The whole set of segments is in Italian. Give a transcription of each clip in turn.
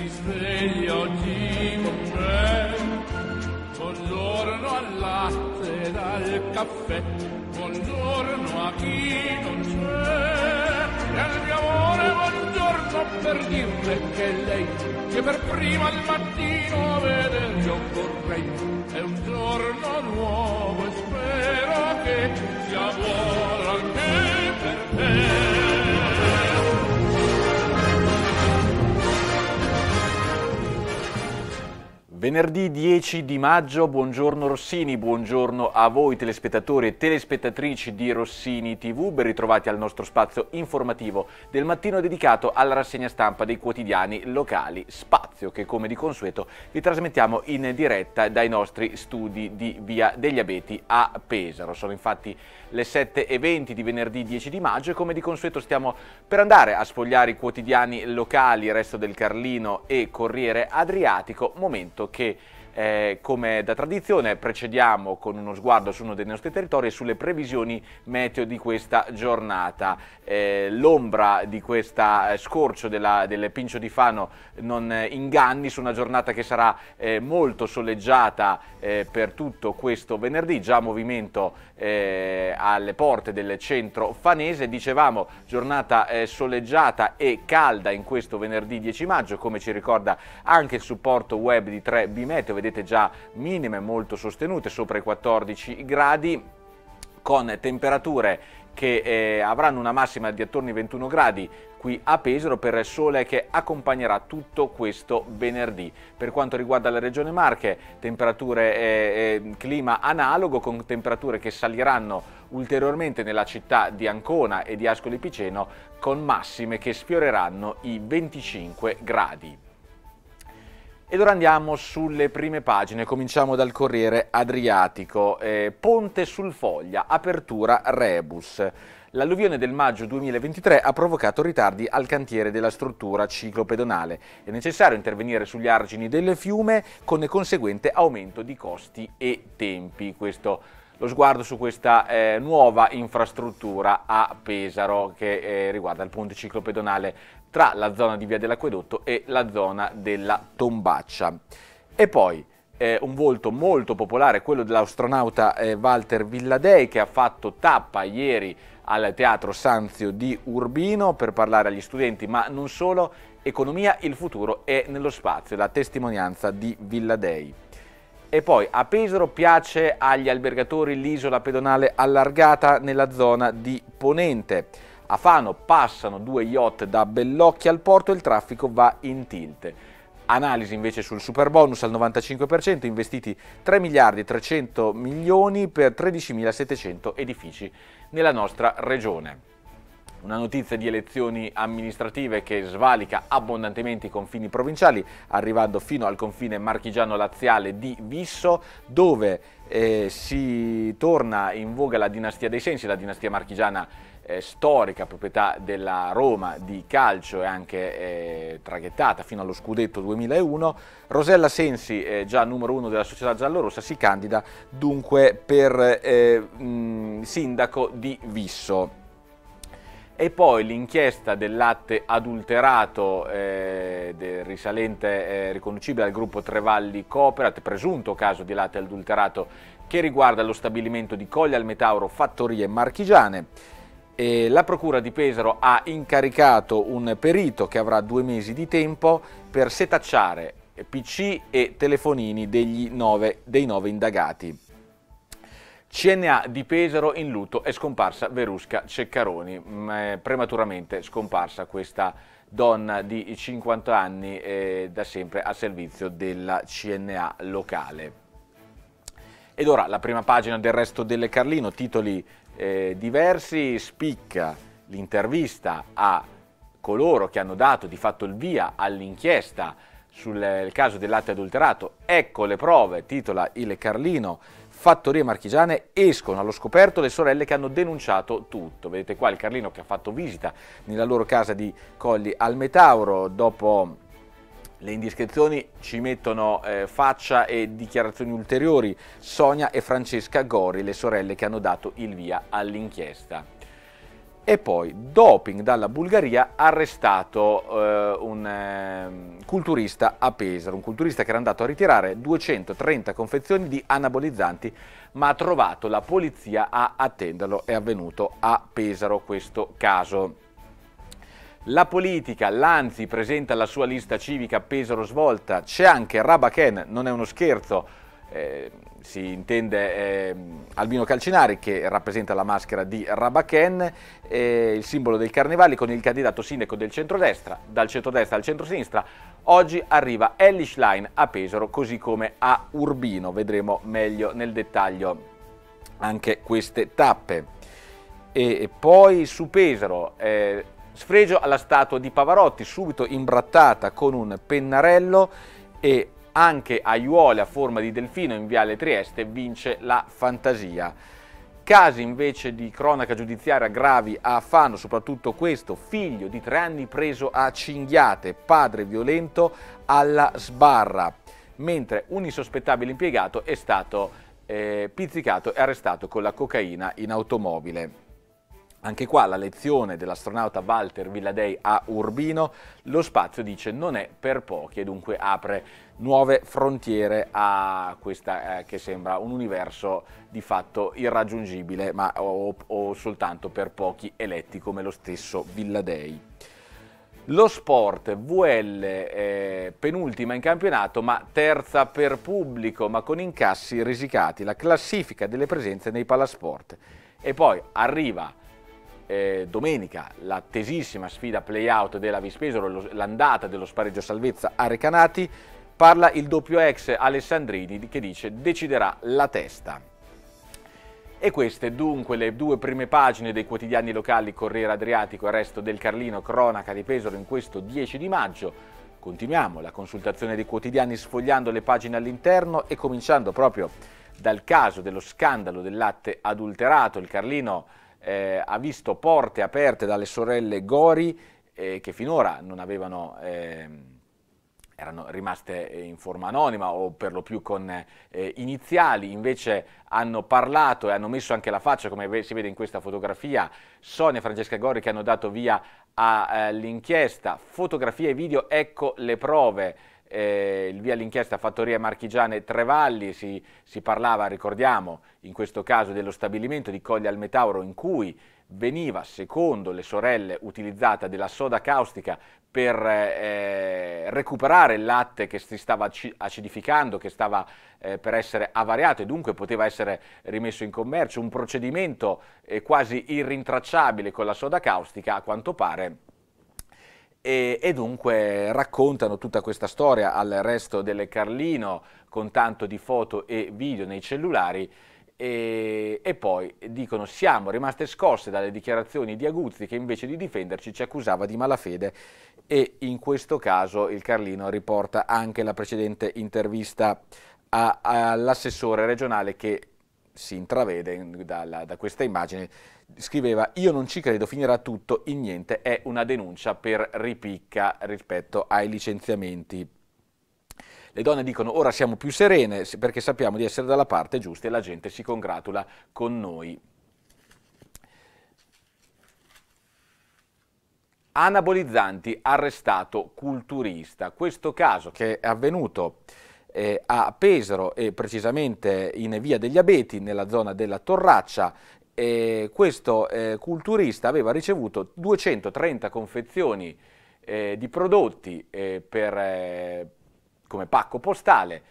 si sveglia oggi con me. Buongiorno al latte e al caffè, buongiorno a chi non c'è. E al mio amore buongiorno per dirle che lei, che per prima al mattino vede io vorrei, è un giorno nuovo e spero che sia buono anche per te. Venerdì 10 di maggio, buongiorno Rossini, buongiorno a voi telespettatori e telespettatrici di Rossini TV, ben ritrovati al nostro spazio informativo del mattino dedicato alla rassegna stampa dei quotidiani locali, spazio che come di consueto vi trasmettiamo in diretta dai nostri studi di Via degli Abeti a Pesaro. Sono infatti le 7.20 di venerdì 10 di maggio e come di consueto stiamo per andare a sfogliare i quotidiani locali, il Resto del Carlino e Corriere Adriatico, momento che eh, come da tradizione precediamo con uno sguardo su uno dei nostri territori e sulle previsioni meteo di questa giornata. Eh, L'ombra di questo eh, scorcio della, del Pincio di Fano non eh, inganni su una giornata che sarà eh, molto soleggiata eh, per tutto questo venerdì, già movimento alle porte del centro fanese. Dicevamo giornata soleggiata e calda in questo venerdì 10 maggio, come ci ricorda anche il supporto web di 3B Meteo vedete già minime molto sostenute, sopra i 14 gradi, con temperature che eh, avranno una massima di attorno ai 21 gradi qui a Pesaro per il sole che accompagnerà tutto questo venerdì. Per quanto riguarda la regione Marche, temperature eh, eh, clima analogo con temperature che saliranno ulteriormente nella città di Ancona e di Ascoli Piceno con massime che sfioreranno i 25 gradi. Ed ora andiamo sulle prime pagine, cominciamo dal Corriere Adriatico. Eh, Ponte sul Foglia, apertura rebus. L'alluvione del maggio 2023 ha provocato ritardi al cantiere della struttura ciclopedonale. È necessario intervenire sugli argini del fiume con conseguente aumento di costi e tempi. Questo lo sguardo su questa eh, nuova infrastruttura a Pesaro che eh, riguarda il ponte ciclopedonale tra la zona di Via dell'Acquedotto e la zona della Tombaccia. E poi eh, un volto molto popolare, quello dell'astronauta eh, Walter Villadei, che ha fatto tappa ieri al Teatro Sanzio di Urbino per parlare agli studenti, ma non solo, economia, il futuro è nello spazio, la testimonianza di Villadei. E poi a Pesaro piace agli albergatori l'isola pedonale allargata nella zona di Ponente. A Fano passano due yacht da Bellocchi al porto e il traffico va in tilt. Analisi invece sul super bonus al 95%, investiti 3 miliardi e 300 milioni per 13.700 edifici nella nostra regione. Una notizia di elezioni amministrative che svalica abbondantemente i confini provinciali, arrivando fino al confine marchigiano-laziale di Visso, dove eh, si torna in voga la dinastia dei Sensi, la dinastia marchigiana eh, storica proprietà della Roma di calcio e anche eh, traghettata fino allo scudetto 2001, Rosella Sensi, eh, già numero uno della società giallorossa, si candida dunque per eh, mh, sindaco di Visso. E poi l'inchiesta del latte adulterato eh, del risalente eh, riconducibile al gruppo Trevalli Cooperat, presunto caso di latte adulterato che riguarda lo stabilimento di Coglia al Metauro, Fattorie Marchigiane. Eh, la Procura di Pesaro ha incaricato un perito che avrà due mesi di tempo per setacciare PC e telefonini nove, dei nove indagati. CNA di Pesaro in lutto è scomparsa Verusca Ceccaroni, mh, mm, prematuramente scomparsa questa donna di 50 anni eh, da sempre a servizio della CNA locale. Ed ora la prima pagina del resto del Carlino, titoli eh, diversi spicca l'intervista a coloro che hanno dato di fatto il via all'inchiesta sul eh, caso del latte adulterato. Ecco le prove, titola il Carlino. Fattorie marchigiane escono allo scoperto le sorelle che hanno denunciato tutto. Vedete qua il Carlino che ha fatto visita nella loro casa di Colli al Metauro dopo le indiscrezioni ci mettono eh, faccia e dichiarazioni ulteriori Sonia e Francesca Gori, le sorelle che hanno dato il via all'inchiesta. E poi doping dalla Bulgaria, arrestato eh, un eh, culturista a Pesaro, un culturista che era andato a ritirare 230 confezioni di anabolizzanti, ma ha trovato la polizia a attenderlo. È avvenuto a Pesaro questo caso. La politica, l'Anzi presenta la sua lista civica Pesaro Svolta, c'è anche Rabaken, non è uno scherzo, eh, si intende eh, Albino Calcinari che rappresenta la maschera di Rabaken, eh, il simbolo dei carnevali con il candidato sindaco del centrodestra, dal centrodestra al centrosinistra. Oggi arriva Ellie Schlein a Pesaro così come a Urbino, vedremo meglio nel dettaglio anche queste tappe. E poi su Pesaro eh, Sfregio alla statua di Pavarotti, subito imbrattata con un pennarello e anche aiuole a forma di delfino in Viale Trieste vince la fantasia. Casi invece di cronaca giudiziaria gravi a Fano, soprattutto questo, figlio di tre anni preso a cinghiate, padre violento alla sbarra, mentre un insospettabile impiegato è stato eh, pizzicato e arrestato con la cocaina in automobile. Anche qua la lezione dell'astronauta Walter Villadei a Urbino, lo spazio dice non è per pochi e dunque apre nuove frontiere a questa eh, che sembra un universo di fatto irraggiungibile ma o, o soltanto per pochi eletti come lo stesso Villadei. Lo sport VL eh, penultima in campionato ma terza per pubblico ma con incassi risicati, la classifica delle presenze nei palasport. E poi arriva eh, domenica l'attesissima sfida play-out della Vispesero, l'andata dello spareggio salvezza a Recanati, parla il doppio ex Alessandrini che dice deciderà la testa. E queste dunque le due prime pagine dei quotidiani locali Corriere Adriatico e Resto del Carlino, cronaca di Pesaro in questo 10 di maggio. Continuiamo la consultazione dei quotidiani sfogliando le pagine all'interno e cominciando proprio dal caso dello scandalo del latte adulterato. Il Carlino eh, ha visto porte aperte dalle sorelle Gori eh, che finora non avevano... Eh, erano rimaste eh, in forma anonima o per lo più con eh, iniziali, invece hanno parlato e hanno messo anche la faccia, come si vede in questa fotografia, Sonia e Francesca Gori che hanno dato via all'inchiesta, eh, fotografie e video, ecco le prove eh, il via l'inchiesta Fattoria Marchigiane Trevalli, si, si, parlava, ricordiamo, in questo caso dello stabilimento di Coglia al Metauro in cui veniva, secondo le sorelle, utilizzata della soda caustica per eh, recuperare il latte che si stava acidificando, che stava eh, per essere avariato e dunque poteva essere rimesso in commercio, un procedimento eh, quasi irrintracciabile con la soda caustica a quanto pare e, e, dunque raccontano tutta questa storia al resto del Carlino con tanto di foto e video nei cellulari e, e poi dicono siamo rimaste scosse dalle dichiarazioni di Aguzzi che invece di difenderci ci accusava di malafede e in questo caso il Carlino riporta anche la precedente intervista all'assessore regionale che si intravede da, da questa immagine scriveva io non ci credo, finirà tutto in niente, è una denuncia per ripicca rispetto ai licenziamenti. Le donne dicono ora siamo più serene perché sappiamo di essere dalla parte giusta e la gente si congratula con noi. Anabolizzanti arrestato culturista. Questo caso che è avvenuto eh, a Pesaro e precisamente in via degli Abeti, nella zona della Torraccia, eh, questo eh, culturista aveva ricevuto 230 confezioni eh, di prodotti eh, per, eh, come pacco postale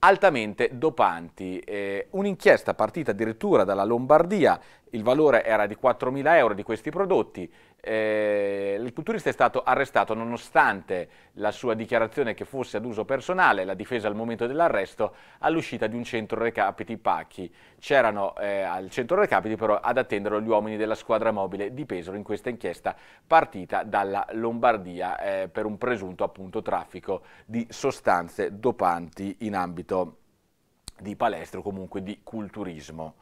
altamente dopanti. Eh, un'inchiesta partita addirittura dalla Lombardia il valore era di 4.000 euro di questi prodotti, eh, il culturista è stato arrestato nonostante la sua dichiarazione che fosse ad uso personale, la difesa al momento dell'arresto, all'uscita di un centro recapiti Pacchi. C'erano eh, al centro recapiti però ad attenderlo gli uomini della squadra mobile di Pesaro in questa inchiesta partita dalla Lombardia eh, per un presunto appunto traffico di sostanze dopanti in ambito di palestra o comunque di culturismo.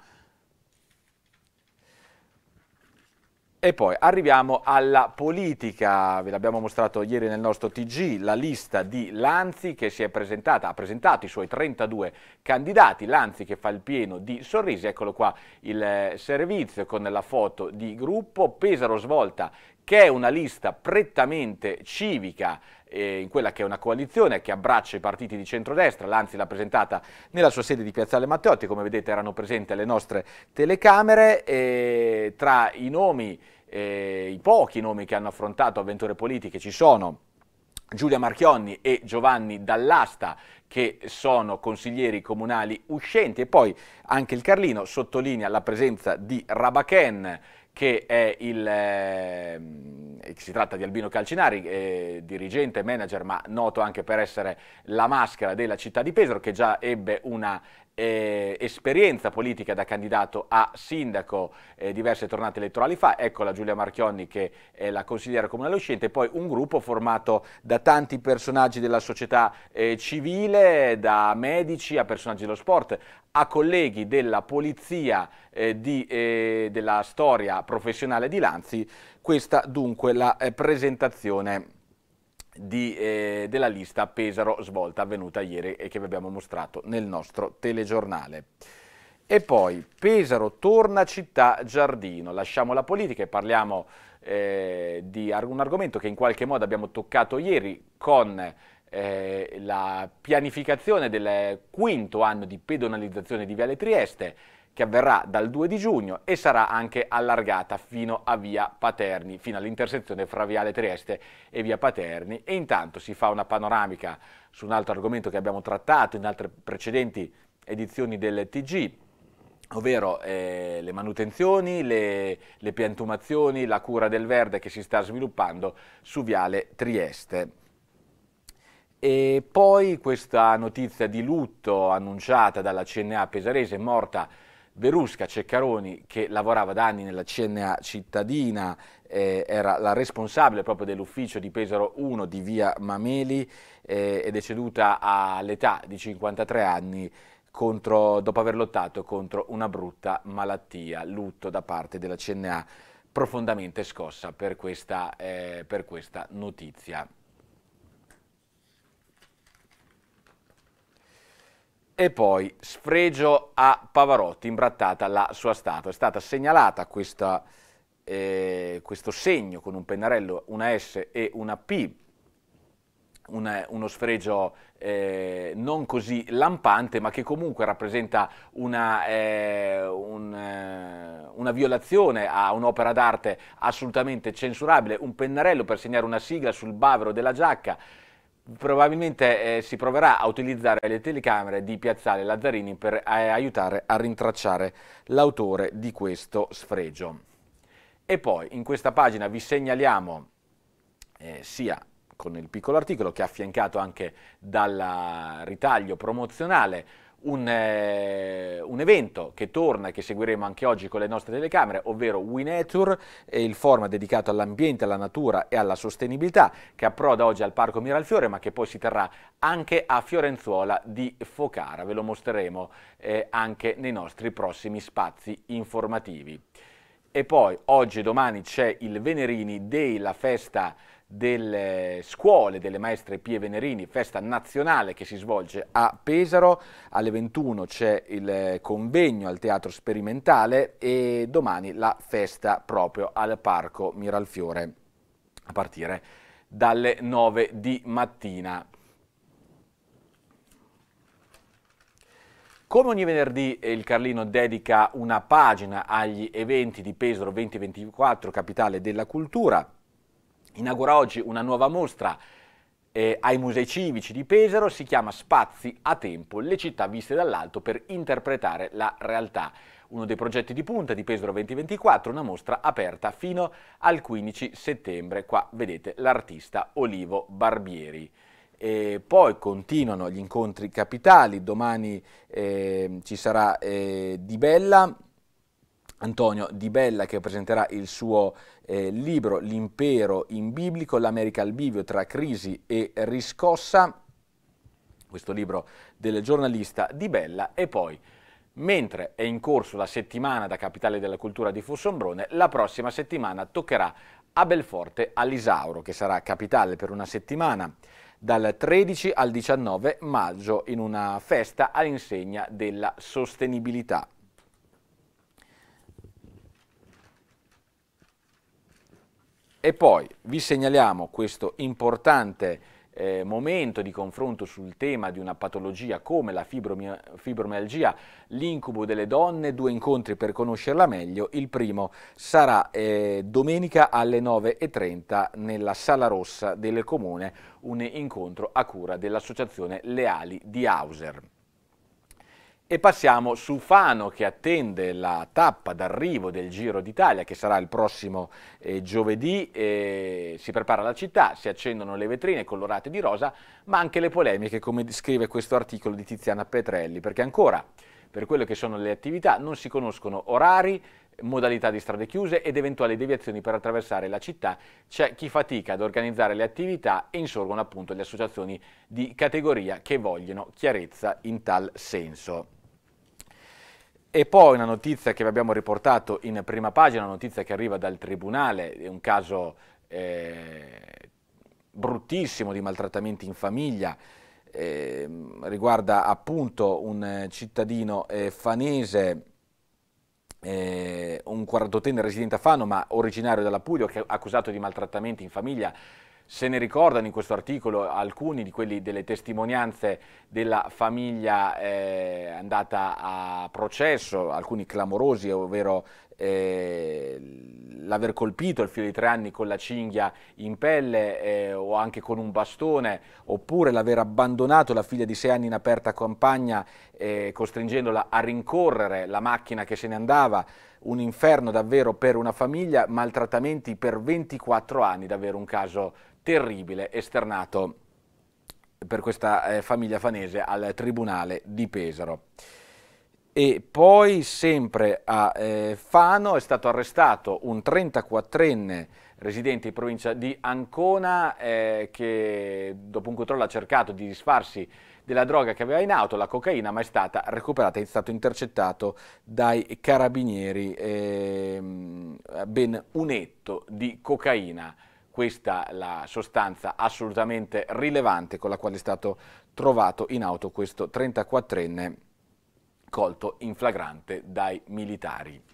E poi arriviamo alla politica, ve l'abbiamo mostrato ieri nel nostro TG, la lista di Lanzi che si è presentata, ha presentato i suoi 32 candidati, Lanzi che fa il pieno di sorrisi, eccolo qua il eh, servizio con la foto di gruppo, Pesaro svolta che è una lista prettamente civica eh, in quella che è una coalizione che abbraccia i partiti di centrodestra, l'Anzi l'ha presentata nella sua sede di Piazzale Matteotti, come vedete erano presenti alle nostre telecamere, eh, tra i nomi, eh, i pochi nomi che hanno affrontato avventure politiche ci sono Giulia Marchionni e Giovanni Dall'Asta che sono consiglieri comunali uscenti e poi anche il Carlino sottolinea la presenza di Rabaken che è il, eh, si tratta di Albino Calcinari, eh, dirigente, manager, ma noto anche per essere la maschera della città di Pesaro, che già ebbe una eh, esperienza politica da candidato a sindaco eh, diverse tornate elettorali fa, ecco la Giulia Marchionni che è la consigliera comunale uscente, poi un gruppo formato da tanti personaggi della società eh, civile, da medici a personaggi dello sport, a colleghi della polizia eh, di, eh, della storia professionale di Lanzi, questa dunque la eh, presentazione di, eh, della lista Pesaro svolta avvenuta ieri e che vi abbiamo mostrato nel nostro telegiornale. E poi Pesaro torna città giardino, lasciamo la politica e parliamo eh, di un argomento che in qualche modo abbiamo toccato ieri con eh, la pianificazione del quinto anno di pedonalizzazione di Viale Trieste che avverrà dal 2 di giugno e sarà anche allargata fino a via Paterni, fino all'intersezione fra Viale Trieste e via Paterni. E intanto si fa una panoramica su un altro argomento che abbiamo trattato in altre precedenti edizioni del TG, ovvero eh, le manutenzioni, le, le piantumazioni, la cura del verde che si sta sviluppando su Viale Trieste. E poi questa notizia di lutto annunciata dalla CNA pesarese, morta Verusca Ceccaroni, che lavorava da anni nella CNA cittadina, eh, era la responsabile proprio dell'ufficio di Pesaro 1 di via Mameli, eh, è deceduta all'età di 53 anni contro, dopo aver lottato contro una brutta malattia, lutto da parte della CNA profondamente scossa per questa, eh, per questa notizia. E poi sfregio a Pavarotti, imbrattata la sua statua. È stata segnalata questa, eh, questo segno con un pennarello, una S e una P, una, uno sfregio eh, non così lampante, ma che comunque rappresenta una, eh, un, eh, una violazione a un'opera d'arte assolutamente censurabile, un pennarello per segnare una sigla sul bavero della giacca, probabilmente eh, si proverà a utilizzare le telecamere di Piazzale Lazzarini per eh, aiutare a rintracciare l'autore di questo sfregio. E poi in questa pagina vi segnaliamo eh, sia con il piccolo articolo che è affiancato anche dal ritaglio promozionale un, eh, un, evento che torna e che seguiremo anche oggi con le nostre telecamere, ovvero Winetur, il forum dedicato all'ambiente, alla natura e alla sostenibilità, che approda oggi al Parco Miralfiore, ma che poi si terrà anche a Fiorenzuola di Focara. Ve lo mostreremo eh, anche nei nostri prossimi spazi informativi. E poi oggi e domani c'è il Venerini della festa delle scuole delle maestre Pie Venerini, festa nazionale che si svolge a Pesaro, alle 21 c'è il convegno al teatro sperimentale e domani la festa proprio al parco Miralfiore a partire dalle 9 di mattina. Come ogni venerdì eh, il Carlino dedica una pagina agli eventi di Pesaro 2024, capitale della cultura, inaugura oggi una nuova mostra eh, ai musei civici di Pesaro, si chiama Spazi a tempo, le città viste dall'alto per interpretare la realtà. Uno dei progetti di punta di Pesaro 2024, una mostra aperta fino al 15 settembre. Qua vedete l'artista Olivo Barbieri. E poi continuano gli incontri capitali, domani eh, ci sarà eh, Di Bella, Antonio Di Bella che presenterà il suo eh, libro L'impero in biblico, l'America al bivio tra crisi e riscossa, questo libro del giornalista Di Bella e poi Mentre è in corso la settimana da Capitale della Cultura di Fossombrone, la prossima settimana toccherà a Belforte all'Isauro, che sarà capitale per una settimana, dal 13 al 19 maggio, in una festa all'insegna della sostenibilità. E poi vi segnaliamo questo importante eh, momento di confronto sul tema di una patologia come la fibromialgia, l'incubo delle donne, due incontri per conoscerla meglio. Il primo sarà eh, domenica alle 9.30 nella Sala Rossa del Comune, un incontro a cura dell'Associazione Leali di Hauser. E passiamo su Fano che attende la tappa d'arrivo del Giro d'Italia che sarà il prossimo eh, giovedì, eh, si prepara la città, si accendono le vetrine colorate di rosa ma anche le polemiche come scrive questo articolo di Tiziana Petrelli perché ancora per quello che sono le attività non si conoscono orari, modalità di strade chiuse ed eventuali deviazioni per attraversare la città, c'è chi fatica ad organizzare le attività e insorgono appunto le associazioni di categoria che vogliono chiarezza in tal senso. E poi una notizia che vi abbiamo riportato in prima pagina, una notizia che arriva dal Tribunale, è un caso eh, bruttissimo di maltrattamenti in famiglia, eh, riguarda appunto un cittadino eh, fanese, eh, un quarantottenne residente a Fano ma originario della Puglia, che è accusato di maltrattamenti in famiglia se ne ricordano in questo articolo alcuni di quelli delle testimonianze della famiglia eh, andata a processo, alcuni clamorosi, ovvero eh, l'aver colpito il figlio di tre anni con la cinghia in pelle eh, o anche con un bastone, oppure l'aver abbandonato la figlia di sei anni in aperta campagna eh, costringendola a rincorrere la macchina che se ne andava, un inferno davvero per una famiglia, maltrattamenti per 24 anni, davvero un caso terribile esternato per questa eh, famiglia fanese al Tribunale di Pesaro. E poi sempre a eh, Fano è stato arrestato un 34enne residente in provincia di Ancona eh, che dopo un controllo ha cercato di disfarsi della droga che aveva in auto, la cocaina, ma è stata recuperata, è stato intercettato dai carabinieri ehm, ben un etto di cocaina questa la sostanza assolutamente rilevante con la quale è stato trovato in auto questo 34enne colto in flagrante dai militari.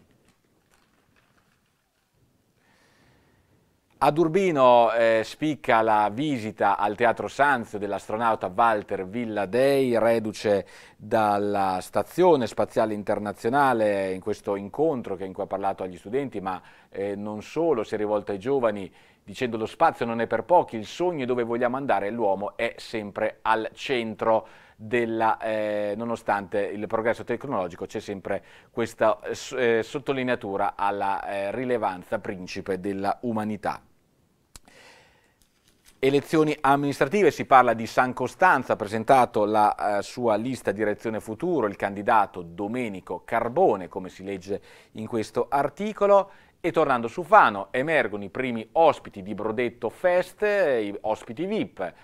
Ad Urbino eh, spicca la visita al Teatro Sanzio dell'astronauta Walter Villadei, reduce dalla Stazione Spaziale Internazionale in questo incontro che in cui ha parlato agli studenti, ma eh, non solo, si è rivolto ai giovani dicendo lo spazio non è per pochi, il sogno è dove vogliamo andare, l'uomo è sempre al centro della, eh, nonostante il progresso tecnologico c'è sempre questa eh, eh, sottolineatura alla eh, rilevanza principe della umanità. Elezioni amministrative, si parla di San Costanza, ha presentato la eh, sua lista Direzione Futuro, il candidato Domenico Carbone, come si legge in questo articolo. E tornando su Fano, emergono i primi ospiti di Brodetto Fest, eh, i ospiti VIP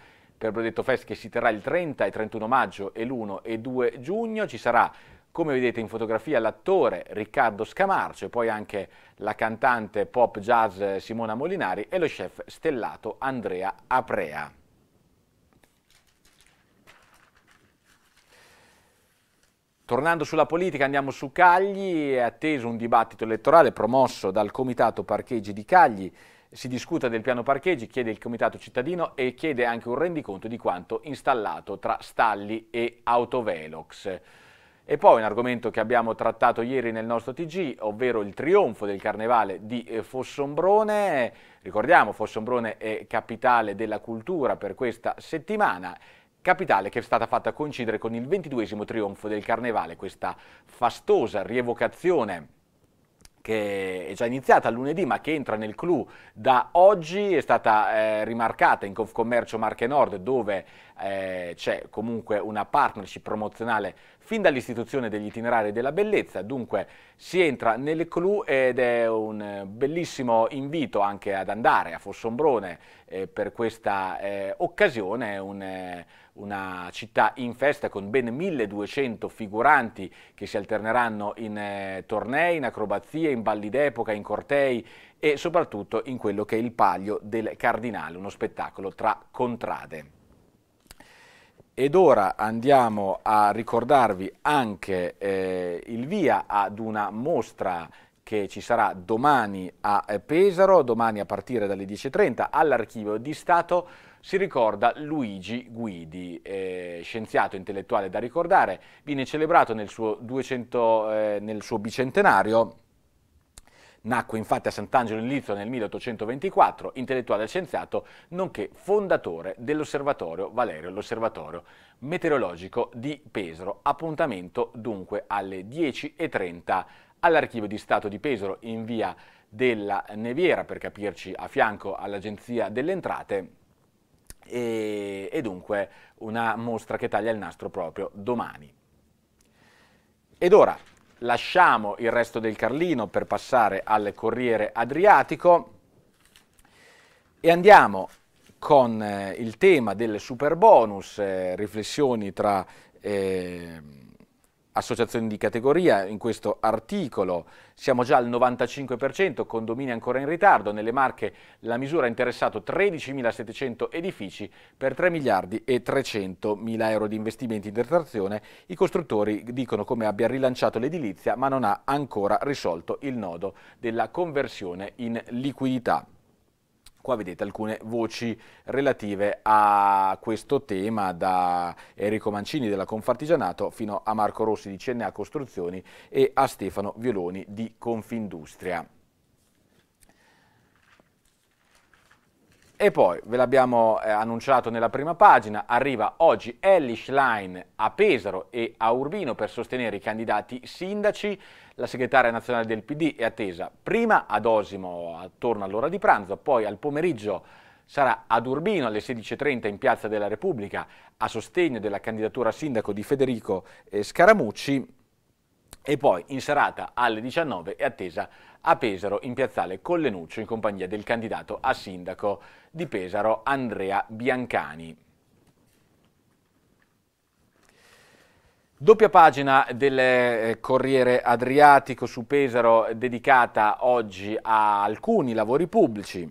per Brodetto Fest che si terrà il 30 e 31 maggio e l'1 e 2 giugno. Ci sarà, come vedete in fotografia, l'attore Riccardo Scamarcio e poi anche la cantante pop jazz Simona Molinari e lo chef stellato Andrea Aprea. Tornando sulla politica andiamo su Cagli, è atteso un dibattito elettorale promosso dal Comitato Parcheggi di Cagli si discuta del piano parcheggi, chiede il comitato cittadino e chiede anche un rendiconto di quanto installato tra stalli e autovelox. E poi un argomento che abbiamo trattato ieri nel nostro TG, ovvero il trionfo del carnevale di eh, Fossombrone. Ricordiamo, Fossombrone è capitale della cultura per questa settimana capitale che è stata fatta coincidere con il ventiduesimo trionfo del Carnevale, questa fastosa rievocazione che è già iniziata lunedì ma che entra nel clou da oggi, è stata eh, rimarcata in Confcommercio Marche Nord dove eh, c'è comunque una partnership promozionale fin dall'istituzione degli itinerari della bellezza, dunque si entra nel clou ed è un bellissimo invito anche ad andare a Fossombrone eh, per questa eh, occasione, un, eh, una città in festa con ben 1200 figuranti che si alterneranno in eh, tornei, in acrobazie, in balli d'epoca, in cortei e soprattutto in quello che è il Palio del Cardinale, uno spettacolo tra contrade. Ed ora andiamo a ricordarvi anche eh, il via ad una mostra che ci sarà domani a eh, Pesaro, domani a partire dalle 10.30 all'archivio di Stato si ricorda Luigi Guidi, eh, scienziato intellettuale da ricordare, viene celebrato nel suo, 200, eh, nel suo bicentenario. Nacque infatti a Sant'Angelo in Lizzo nel 1824, intellettuale e scienziato, nonché fondatore dell'Osservatorio Valerio, l'Osservatorio Meteorologico di Pesaro. Appuntamento dunque alle 10.30 all'Archivio di Stato di Pesaro in via della Neviera, per capirci a fianco all'Agenzia delle Entrate e, e dunque una mostra che taglia il nastro proprio domani. Ed ora lasciamo il resto del Carlino per passare al Corriere Adriatico e andiamo con eh, il tema del super bonus, eh, riflessioni tra eh, associazioni di categoria, in questo articolo siamo già al 95%, condomini ancora in ritardo, nelle Marche la misura ha interessato 13.700 edifici per 3 miliardi e 300 mila euro di investimenti in detrazione, i costruttori dicono come abbia rilanciato l'edilizia ma non ha ancora risolto il nodo della conversione in liquidità. Qua vedete alcune voci relative a questo tema da Enrico Mancini della Confartigianato fino a Marco Rossi di CNA Costruzioni e a Stefano Violoni di Confindustria. E poi, ve l'abbiamo eh, annunciato nella prima pagina, arriva oggi Ellis Line a Pesaro e a Urbino per sostenere i candidati sindaci. La segretaria nazionale del PD è attesa prima ad Osimo attorno all'ora di pranzo, poi al pomeriggio sarà ad Urbino alle 16.30 in Piazza della Repubblica a sostegno della candidatura a sindaco di Federico eh, Scaramucci e poi in serata alle 19 è attesa a Pesaro in piazzale Collenuccio in compagnia del candidato a sindaco di Pesaro Andrea Biancani. Doppia pagina del eh, Corriere Adriatico su Pesaro dedicata oggi a alcuni lavori pubblici,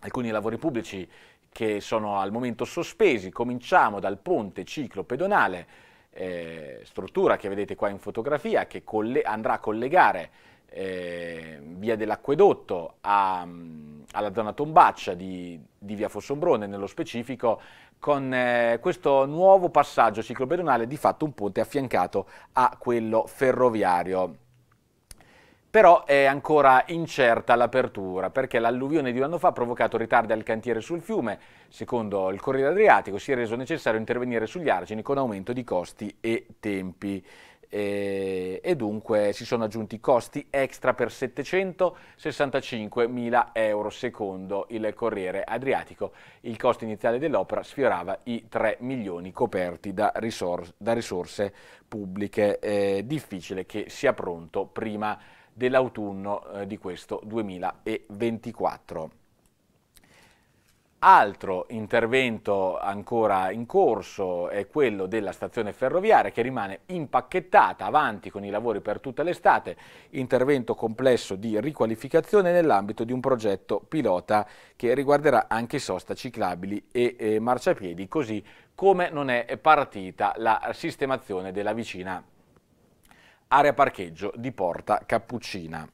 alcuni lavori pubblici che sono al momento sospesi. Cominciamo dal ponte ciclo pedonale, eh, struttura che vedete qua in fotografia, che andrà a collegare eh, via dell'acquedotto a, alla zona Tombaccia di, di via Fossombrone nello specifico con eh, questo nuovo passaggio ciclopedonale di fatto un ponte affiancato a quello ferroviario. Però è ancora incerta l'apertura perché l'alluvione di un anno fa ha provocato ritardi al cantiere sul fiume. Secondo il Corriere Adriatico si è reso necessario intervenire sugli argini con aumento di costi e tempi e, eh, e, dunque si sono aggiunti costi extra per 765 mila euro secondo il Corriere Adriatico. Il costo iniziale dell'opera sfiorava i 3 milioni coperti da, risorse, da risorse pubbliche, eh, difficile che sia pronto prima dell'autunno eh, di questo 2024. Altro intervento ancora in corso è quello della stazione ferroviaria che rimane impacchettata avanti con i lavori per tutta l'estate, intervento complesso di riqualificazione nell'ambito di un progetto pilota che riguarderà anche sosta ciclabili e eh, marciapiedi, così come non è partita la sistemazione della vicina area parcheggio di Porta Cappuccina.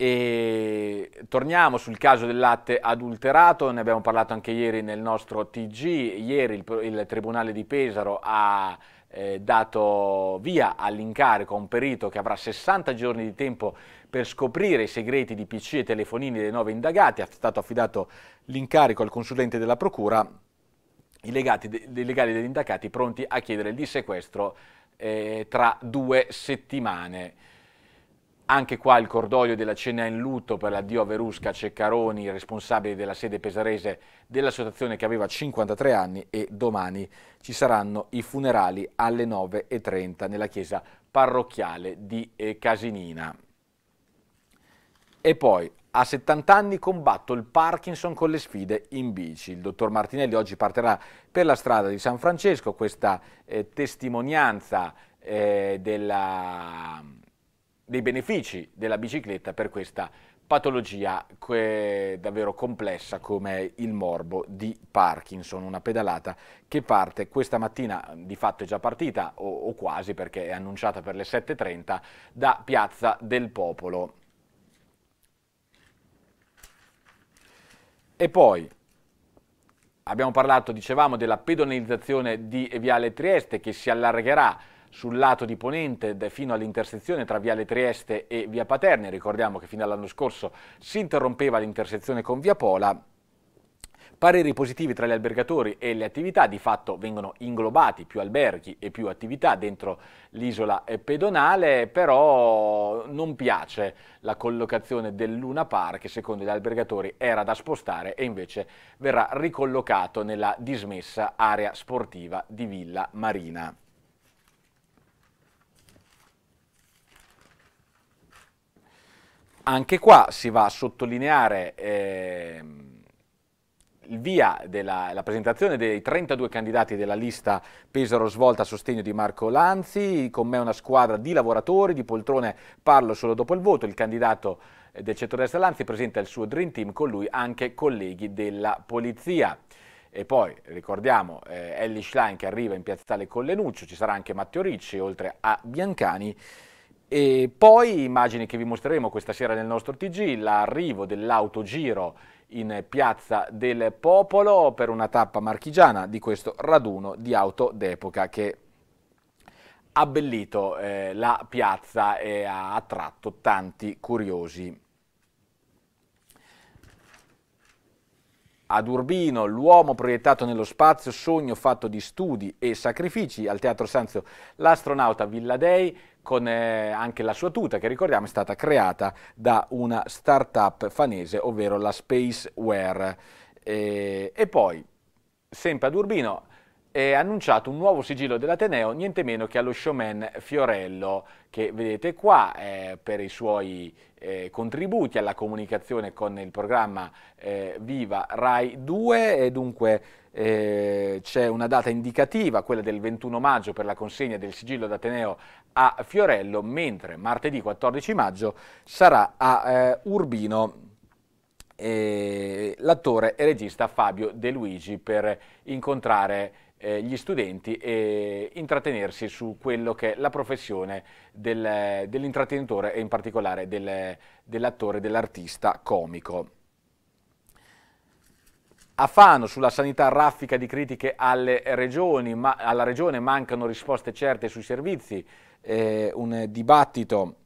E torniamo sul caso del latte adulterato, ne abbiamo parlato anche ieri nel nostro TG, ieri il, il Tribunale di Pesaro ha eh, dato via all'incarico a un perito che avrà 60 giorni di tempo per scoprire i segreti di PC e telefonini dei nove indagati, è stato affidato l'incarico al consulente della procura, i legati de legali degli indagati pronti a chiedere il dissequestro eh, tra due settimane. Anche qua il cordoglio della cena in lutto per l'addio a Verusca Ceccaroni, responsabile della sede pesarese dell'associazione che aveva 53 anni e domani ci saranno i funerali alle 9.30 nella chiesa parrocchiale di eh, Casinina. E poi a 70 anni combatto il Parkinson con le sfide in bici. Il dottor Martinelli oggi partirà per la strada di San Francesco, questa eh, testimonianza eh, della dei benefici della bicicletta per questa patologia davvero complessa come il morbo di Parkinson, una pedalata che parte questa mattina, di fatto è già partita o, o quasi perché è annunciata per le 7.30 da Piazza del Popolo. E poi abbiamo parlato, dicevamo, della pedonalizzazione di Viale Trieste che si allargherà sul lato di Ponente fino all'intersezione tra Viale Trieste e Via Paterne, ricordiamo che fino all'anno scorso si interrompeva l'intersezione con Via Pola, Pareri positivi tra gli albergatori e le attività, di fatto vengono inglobati più alberghi e più attività dentro l'isola pedonale, però non piace la collocazione del Luna Park, secondo gli albergatori era da spostare e invece verrà ricollocato nella dismessa area sportiva di Villa Marina. Anche qua si va a sottolineare eh, il via della presentazione dei 32 candidati della lista Pesaro Svolta a sostegno di Marco Lanzi, con me una squadra di lavoratori, di poltrone parlo solo dopo il voto, il candidato eh, del centro-destra Lanzi presenta il suo Dream Team, con lui anche colleghi della polizia. E poi ricordiamo eh, Ellie Schlein che arriva in piazzale Collenuccio, ci sarà anche Matteo Ricci oltre a Biancani. E poi immagini che vi mostreremo questa sera nel nostro TG, l'arrivo dell'autogiro in Piazza del Popolo per una tappa marchigiana di questo raduno di auto d'epoca che ha abbellito eh, la piazza e ha attratto tanti curiosi. Ad Urbino, l'uomo proiettato nello spazio, sogno fatto di studi e sacrifici, al Teatro Sanzio l'astronauta Villadei, con eh, anche la sua tuta che ricordiamo è stata creata da una start-up fanese, ovvero la Spaceware. E, e poi, sempre ad Urbino, è annunciato un nuovo sigillo dell'Ateneo, niente meno che allo showman Fiorello, che vedete qua eh, per i suoi eh, contributi alla comunicazione con il programma eh, Viva Rai 2 e dunque eh, c'è una data indicativa, quella del 21 maggio per la consegna del sigillo d'Ateneo a Fiorello, mentre martedì 14 maggio sarà a eh, Urbino l'attore e regista Fabio De Luigi per incontrare eh, gli studenti e intrattenersi su quello che è la professione del, dell'intrattenitore e in particolare del, dell'attore, dell'artista comico. A Fano sulla sanità raffica di critiche regioni, ma alla regione mancano risposte certe sui servizi, eh, un dibattito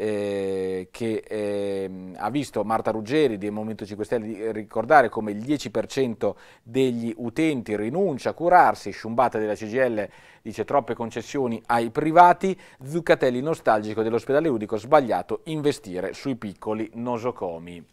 eh, che eh, ha visto Marta Ruggeri del Movimento 5 Stelle eh, ricordare come il 10% degli utenti rinuncia a curarsi, sciumbata della CGL dice troppe concessioni ai privati, Zuccatelli nostalgico dell'ospedale Udico sbagliato investire sui piccoli nosocomi.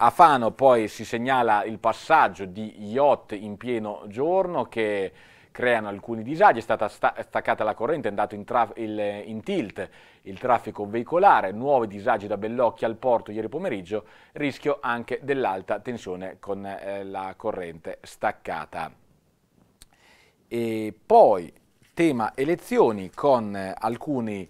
A Fano poi si segnala il passaggio di yacht in pieno giorno che creano alcuni disagi, è stata sta staccata la corrente, è andato in, il, in, tilt il traffico veicolare, nuovi disagi da Bellocchi al porto ieri pomeriggio, rischio anche dell'alta tensione con eh, la corrente staccata. E poi tema elezioni con eh, alcuni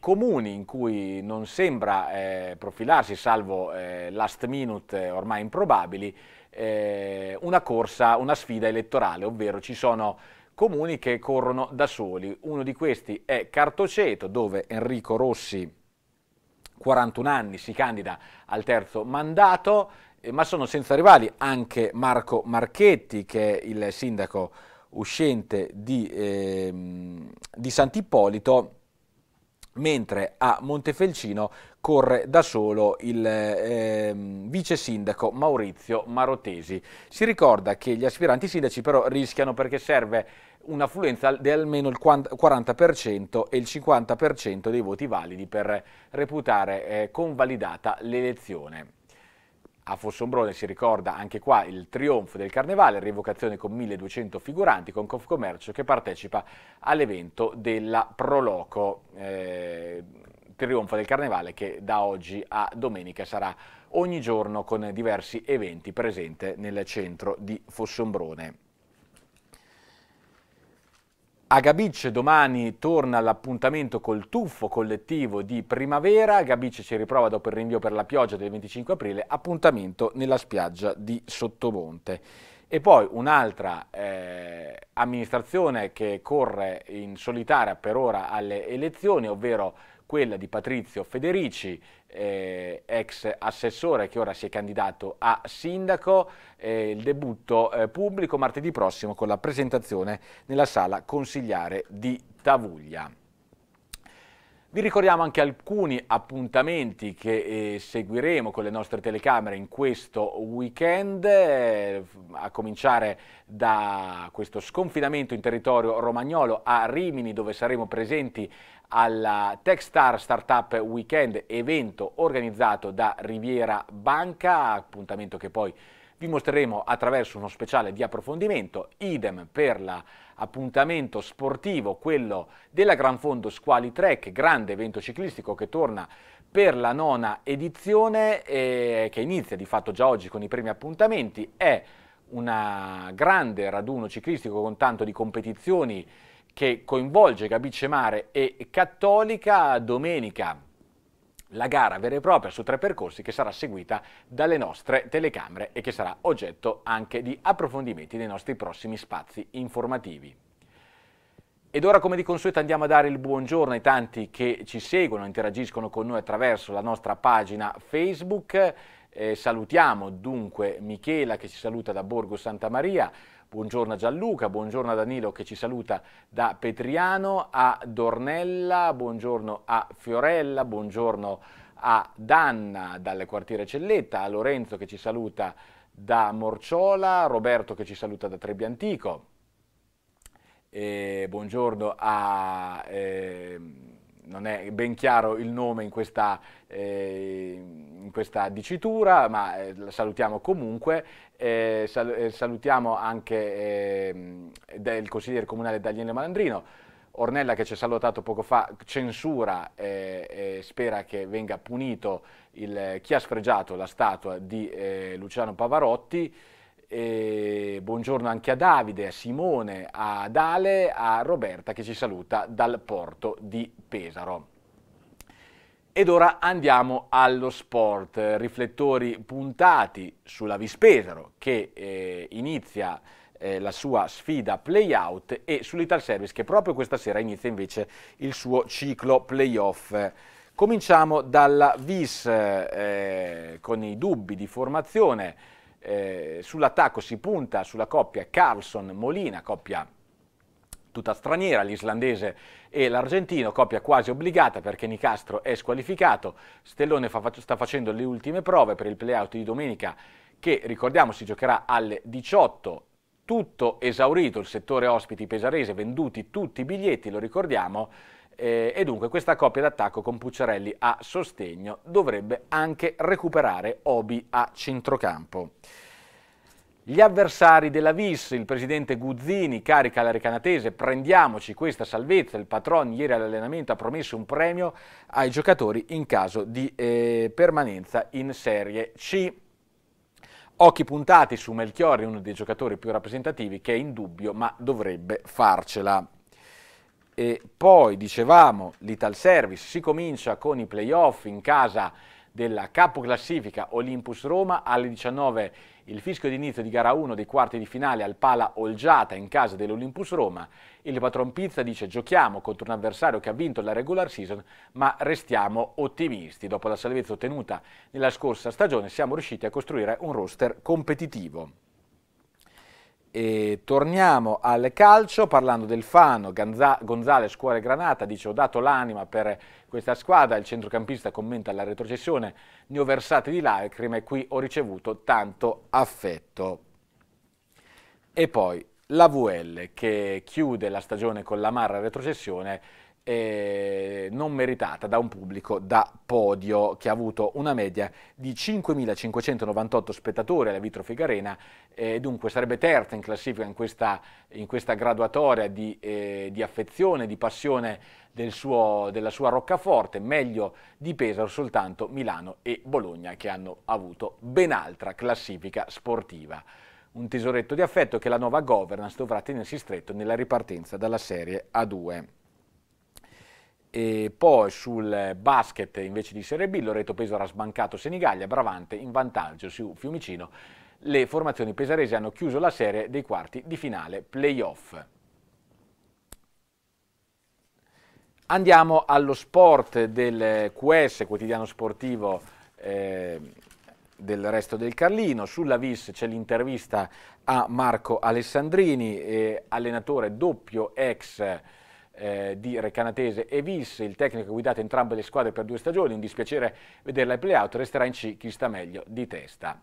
comuni in cui non sembra eh, profilarsi, salvo eh, last minute eh, ormai improbabili, eh, una corsa, una sfida elettorale, ovvero ci sono comuni che corrono da soli. Uno di questi è Cartoceto, dove Enrico Rossi, 41 anni, si candida al terzo mandato, eh, ma sono senza rivali anche Marco Marchetti, che è il sindaco uscente di, eh, di Sant'Ippolito, mentre a Montefelcino corre da solo il eh, vice sindaco Maurizio Marotesi. Si ricorda che gli aspiranti sindaci però rischiano perché serve un'affluenza di almeno il 40% e il 50% dei voti validi per reputare eh, convalidata l'elezione. A Fossombrone si ricorda anche qua il trionfo del carnevale, rievocazione con 1200 figuranti con Confcommercio che partecipa all'evento della Proloco. Eh, trionfo del carnevale che da oggi a domenica sarà ogni giorno con diversi eventi presente nel centro di Fossombrone. Agabic domani torna all'appuntamento col tuffo collettivo di primavera, Agabic ci riprova dopo il rinvio per la pioggia del 25 aprile, appuntamento nella spiaggia di Sottomonte. E poi un'altra eh, amministrazione che corre in solitaria per ora alle elezioni, ovvero quella di Patrizio Federici, eh, ex assessore che ora si è candidato a sindaco, eh, il debutto eh, pubblico martedì prossimo con la presentazione nella sala consigliare di Tavuglia. Vi ricordiamo anche alcuni appuntamenti che eh, seguiremo con le nostre telecamere in questo weekend, eh, a cominciare da questo sconfinamento in territorio romagnolo a Rimini dove saremo presenti alla Techstar Startup Weekend, evento organizzato da Riviera Banca, appuntamento che poi vi mostreremo attraverso uno speciale di approfondimento, idem per l'appuntamento sportivo, quello della Gran Fondo Squali Trek, grande evento ciclistico che torna per la nona edizione, eh, che inizia di fatto già oggi con i primi appuntamenti, è un grande raduno ciclistico con tanto di competizioni che coinvolge Gabicce Mare e Cattolica, domenica la gara vera e propria su tre percorsi che sarà seguita dalle nostre telecamere e che sarà oggetto anche di approfondimenti nei nostri prossimi spazi informativi. Ed ora come di consueto andiamo a dare il buongiorno ai tanti che ci seguono, interagiscono con noi attraverso la nostra pagina Facebook. Eh, salutiamo dunque Michela che ci saluta da Borgo Santa Maria, Buongiorno a Gianluca, buongiorno a Danilo che ci saluta da Petriano, a Dornella, buongiorno a Fiorella, buongiorno a Danna dal quartiere Celletta, a Lorenzo che ci saluta da Morciola, Roberto che ci saluta da Trebbiantico. buongiorno a... Eh, non è ben chiaro il nome in questa, eh, in questa dicitura, ma eh, salutiamo comunque. Eh, sal eh, salutiamo anche il eh, consigliere comunale Daniele Malandrino. Ornella che ci ha salutato poco fa censura eh, e spera che venga punito il, chi ha sfregiato la statua di Luciano Pavarotti. E buongiorno anche a Davide, a Simone, a Dale, a Roberta che ci saluta dal porto di Pesaro. Ed ora andiamo allo sport, riflettori puntati sulla Vispesaro che eh, inizia eh, la sua sfida playout e sull'Ital Service che proprio questa sera inizia invece il suo ciclo playoff. Cominciamo dalla Vis eh, con i dubbi di formazione eh, sull'attacco si punta sulla coppia Carlson-Molina, coppia tutta straniera, l'islandese e l'argentino, coppia quasi obbligata perché Nicastro è squalificato, Stellone fa, sta facendo le ultime prove per il playout di domenica che ricordiamo si giocherà alle 18, tutto esaurito, il settore ospiti pesarese, venduti tutti i biglietti, lo ricordiamo, eh, e dunque questa coppia d'attacco con Pucciarelli a sostegno dovrebbe anche recuperare Obi a centrocampo. Gli avversari della VIS, il presidente Guzzini carica la recanatese, prendiamoci questa salvezza, il patron ieri all'allenamento ha promesso un premio ai giocatori in caso di eh, permanenza in Serie C. Occhi puntati su Melchiori, uno dei giocatori più rappresentativi che è in dubbio ma dovrebbe farcela. E poi dicevamo l'Ital Service si comincia con i playoff in casa della capoclassifica Olympus Roma alle 19 il fischio d'inizio di gara 1 dei quarti di finale al Pala Olgiata in casa dell'Olympus Roma. Il patron Pizza dice giochiamo contro un avversario che ha vinto la regular season ma restiamo ottimisti. Dopo la salvezza ottenuta nella scorsa stagione siamo riusciti a costruire un roster competitivo. E torniamo al calcio parlando del Fano, Gonza Gonzales Cuore Granata dice ho dato l'anima per questa squadra, il centrocampista commenta la retrocessione, ne ho versati di lacrime, qui ho ricevuto tanto affetto. E poi la VL che chiude la stagione con la Marra retrocessione eh, non meritata da un pubblico da podio che ha avuto una media di 5.598 spettatori alla Vitrofiga Arena eh, dunque sarebbe terza in classifica in questa, in questa graduatoria di, eh, di, affezione, di passione del suo, della sua roccaforte, meglio di Pesaro soltanto Milano e Bologna che hanno avuto ben altra classifica sportiva un tesoretto di affetto che la nuova governance dovrà tenersi stretto nella ripartenza dalla Serie A2. E poi sul basket invece di Serie B, Loreto Pesaro ha sbancato Senigallia, Bravante in vantaggio su Fiumicino. Le formazioni pesaresi hanno chiuso la serie dei quarti di finale playoff. Andiamo allo sport del QS, quotidiano sportivo eh, del resto del Carlino. Sulla VIS c'è l'intervista a Marco Alessandrini, eh, allenatore doppio ex eh, di Recanatese e Vis, il tecnico che ha guidato entrambe le squadre per due stagioni, un dispiacere vederla ai playout, resterà in C chi sta meglio di testa.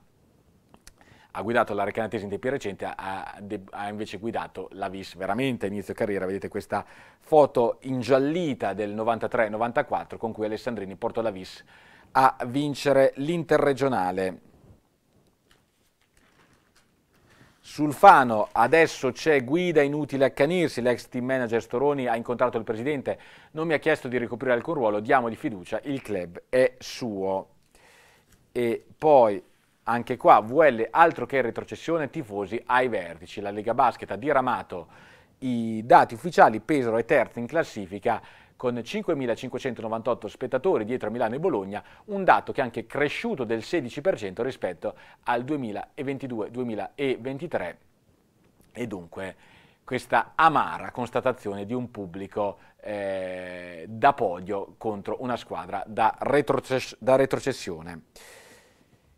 Ha guidato la Recanatese in tempi recenti, ha, ha invece guidato la Vis veramente a inizio carriera, vedete questa foto ingiallita del 93-94 con cui Alessandrini portò la Vis a vincere l'interregionale. Sul Fano adesso c'è guida inutile accanirsi, l'ex team manager Storoni ha incontrato il presidente, non mi ha chiesto di ricoprire alcun ruolo, diamo di fiducia, il club è suo. E poi anche qua VL altro che retrocessione tifosi ai vertici, la Lega Basket ha diramato i dati ufficiali, Pesaro è terzo in classifica con 5.598 spettatori dietro a Milano e Bologna, un dato che è anche cresciuto del 16% rispetto al 2022-2023 e dunque questa amara constatazione di un pubblico eh, da podio contro una squadra da, retroces da retrocessione.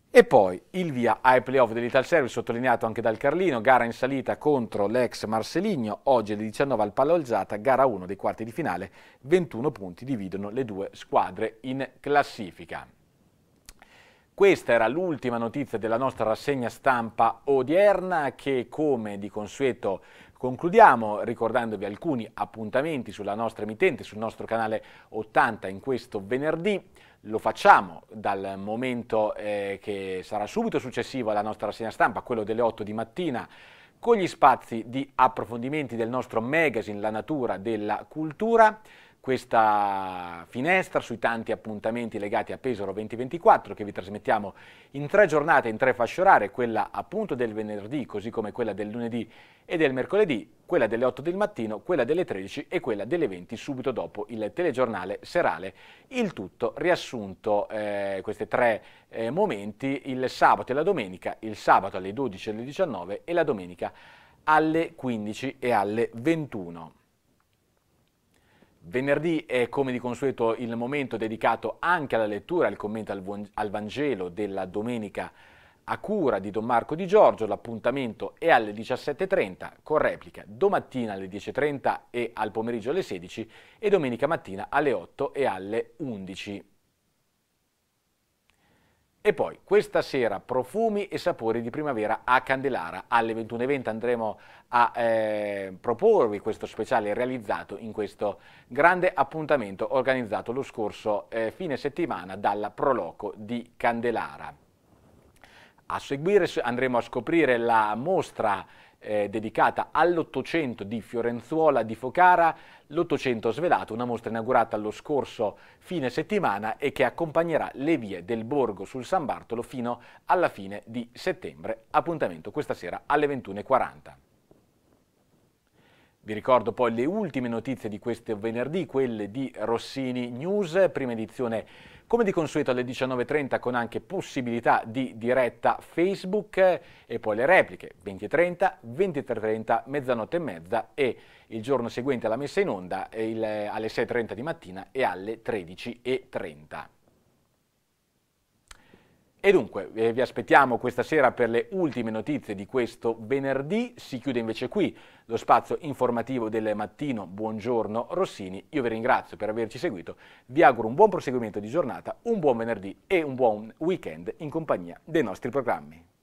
E poi il via ai playoff dell'Ital Service, sottolineato anche dal Carlino, gara in salita contro l'ex Marseligno, oggi alle 19 al Palo Alzata, gara 1 dei quarti di finale, 21 punti dividono le due squadre in classifica. Questa era l'ultima notizia della nostra rassegna stampa odierna che come di consueto Concludiamo ricordandovi alcuni appuntamenti sulla nostra emittente, sul nostro canale 80 in questo venerdì. Lo facciamo dal momento eh, che sarà subito successivo alla nostra rassegna stampa, quello delle 8 di mattina, con gli spazi di approfondimenti del nostro magazine La Natura della Cultura questa finestra sui tanti appuntamenti legati a Pesaro 2024 che vi trasmettiamo in tre giornate, in tre fasce orarie, quella appunto del venerdì, così come quella del lunedì e del mercoledì, quella delle 8 del mattino, quella delle 13 e quella delle 20 subito dopo il telegiornale serale. Il tutto riassunto eh, questi tre eh, momenti il sabato e la domenica, il sabato alle 12 e alle 19 e la domenica alle 15 e alle 21. Venerdì è come di consueto il momento dedicato anche alla lettura e al commento al, Vangelo della domenica a cura di Don Marco Di Giorgio. L'appuntamento è alle 17.30 con replica domattina alle 10.30 e al pomeriggio alle 16 e domenica mattina alle 8 e alle 11. E poi questa sera profumi e sapori di primavera a Candelara. Alle 21.20 andremo a eh, proporvi questo speciale realizzato in questo grande appuntamento organizzato lo scorso eh, fine settimana dalla Proloco di Candelara. A seguire andremo a scoprire la mostra eh, dedicata all'Ottocento di Fiorenzuola di Focara L'Ottocento svelato, una mostra inaugurata lo scorso fine settimana e che accompagnerà le vie del borgo sul San Bartolo fino alla fine di settembre. Appuntamento questa sera alle 21.40. Vi ricordo poi le ultime notizie di questo venerdì, quelle di Rossini News, prima edizione come di consueto alle 19.30 con anche possibilità di diretta Facebook eh, e poi le repliche 20.30, 23.30, mezzanotte e mezza e il giorno seguente alla messa in onda il, eh, alle 6.30 di mattina e alle 13.30. E dunque eh, vi aspettiamo questa sera per le ultime notizie di questo venerdì, si chiude invece qui lo spazio informativo del mattino, buongiorno Rossini, io vi ringrazio per averci seguito, vi auguro un buon proseguimento di giornata, un buon venerdì e un buon weekend in compagnia dei nostri programmi.